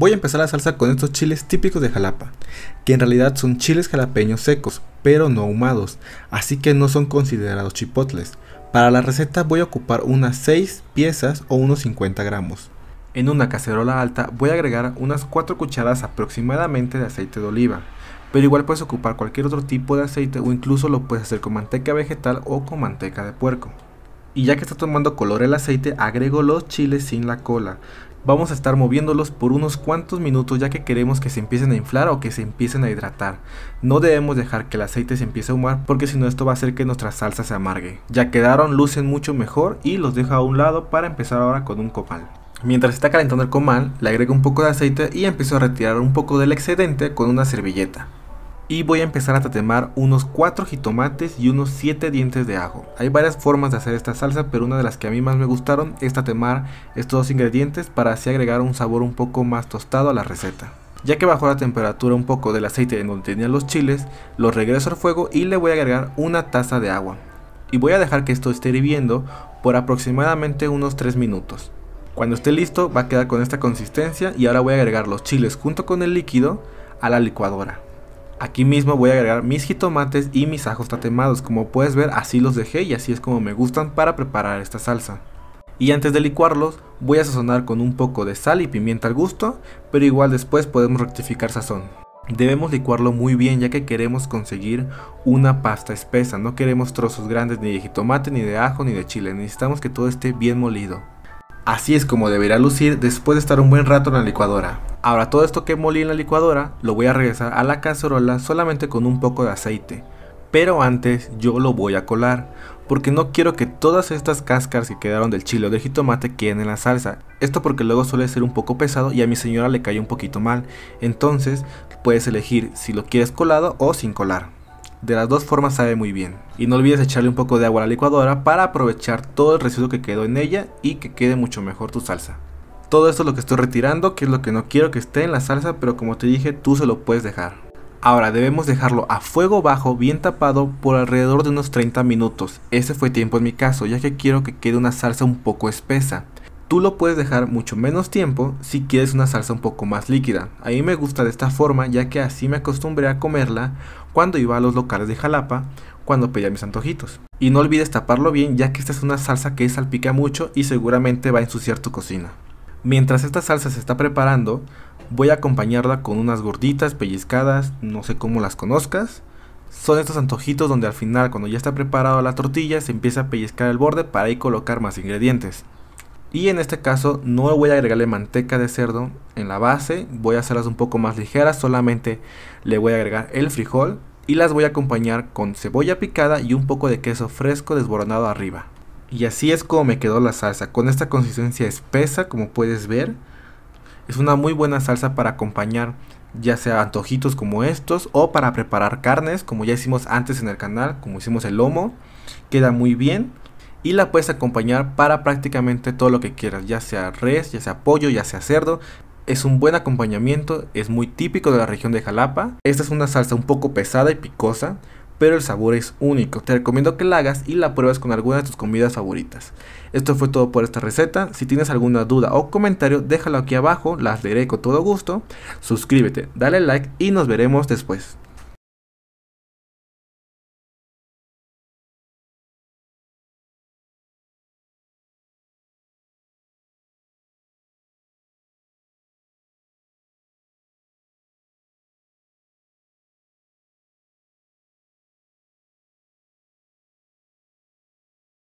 Voy a empezar la salsa con estos chiles típicos de Jalapa, que en realidad son chiles jalapeños secos, pero no ahumados, así que no son considerados chipotles. Para la receta voy a ocupar unas 6 piezas o unos 50 gramos. En una cacerola alta voy a agregar unas 4 cucharadas aproximadamente de aceite de oliva, pero igual puedes ocupar cualquier otro tipo de aceite o incluso lo puedes hacer con manteca vegetal o con manteca de puerco. Y ya que está tomando color el aceite, agrego los chiles sin la cola vamos a estar moviéndolos por unos cuantos minutos ya que queremos que se empiecen a inflar o que se empiecen a hidratar. No debemos dejar que el aceite se empiece a humar porque si no esto va a hacer que nuestra salsa se amargue. Ya quedaron, lucen mucho mejor y los dejo a un lado para empezar ahora con un copal. Mientras está calentando el comal, le agrego un poco de aceite y empiezo a retirar un poco del excedente con una servilleta y voy a empezar a tatemar unos 4 jitomates y unos 7 dientes de ajo. Hay varias formas de hacer esta salsa, pero una de las que a mí más me gustaron es tatemar estos dos ingredientes para así agregar un sabor un poco más tostado a la receta. Ya que bajó la temperatura un poco del aceite en donde tenía los chiles, los regreso al fuego y le voy a agregar una taza de agua. Y voy a dejar que esto esté hirviendo por aproximadamente unos 3 minutos. Cuando esté listo va a quedar con esta consistencia y ahora voy a agregar los chiles junto con el líquido a la licuadora. Aquí mismo voy a agregar mis jitomates y mis ajos tatemados. Como puedes ver, así los dejé y así es como me gustan para preparar esta salsa. Y antes de licuarlos, voy a sazonar con un poco de sal y pimienta al gusto, pero igual después podemos rectificar sazón. Debemos licuarlo muy bien ya que queremos conseguir una pasta espesa, no queremos trozos grandes ni de jitomate, ni de ajo, ni de chile, necesitamos que todo esté bien molido. Así es como deberá lucir después de estar un buen rato en la licuadora. Ahora todo esto que molí en la licuadora lo voy a regresar a la cacerola solamente con un poco de aceite. Pero antes yo lo voy a colar, porque no quiero que todas estas cáscaras que quedaron del chile o del jitomate queden en la salsa. Esto porque luego suele ser un poco pesado y a mi señora le cayó un poquito mal. Entonces puedes elegir si lo quieres colado o sin colar. De las dos formas sabe muy bien. Y no olvides echarle un poco de agua a la licuadora para aprovechar todo el residuo que quedó en ella y que quede mucho mejor tu salsa. Todo esto es lo que estoy retirando, que es lo que no quiero que esté en la salsa, pero como te dije, tú se lo puedes dejar. Ahora debemos dejarlo a fuego bajo, bien tapado, por alrededor de unos 30 minutos. Ese fue tiempo en mi caso, ya que quiero que quede una salsa un poco espesa. Tú lo puedes dejar mucho menos tiempo si quieres una salsa un poco más líquida. A mí me gusta de esta forma ya que así me acostumbré a comerla cuando iba a los locales de Jalapa cuando pedía mis antojitos. Y no olvides taparlo bien ya que esta es una salsa que salpica mucho y seguramente va a ensuciar tu cocina. Mientras esta salsa se está preparando, voy a acompañarla con unas gorditas pellizcadas, no sé cómo las conozcas. Son estos antojitos donde al final cuando ya está preparada la tortilla se empieza a pellizcar el borde para ahí colocar más ingredientes. Y en este caso no voy a agregarle manteca de cerdo en la base, voy a hacerlas un poco más ligeras, solamente le voy a agregar el frijol y las voy a acompañar con cebolla picada y un poco de queso fresco desboronado arriba. Y así es como me quedó la salsa, con esta consistencia espesa como puedes ver. Es una muy buena salsa para acompañar ya sea antojitos como estos o para preparar carnes como ya hicimos antes en el canal, como hicimos el lomo. Queda muy bien y la puedes acompañar para prácticamente todo lo que quieras, ya sea res, ya sea pollo, ya sea cerdo. Es un buen acompañamiento, es muy típico de la región de Jalapa. Esta es una salsa un poco pesada y picosa, pero el sabor es único. Te recomiendo que la hagas y la pruebes con alguna de tus comidas favoritas. Esto fue todo por esta receta. Si tienes alguna duda o comentario, déjalo aquí abajo, las leeré con todo gusto. Suscríbete, dale like y nos veremos después.